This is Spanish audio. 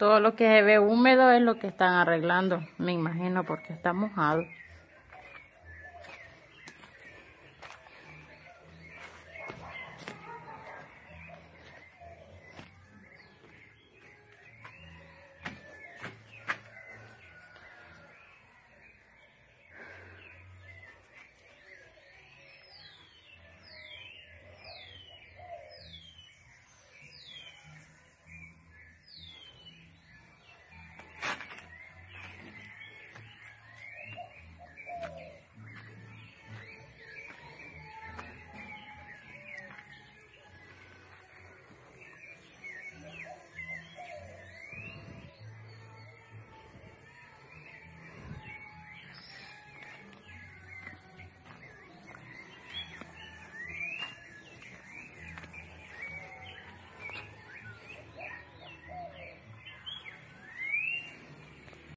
Todo lo que se ve húmedo es lo que están arreglando, me imagino, porque está mojado.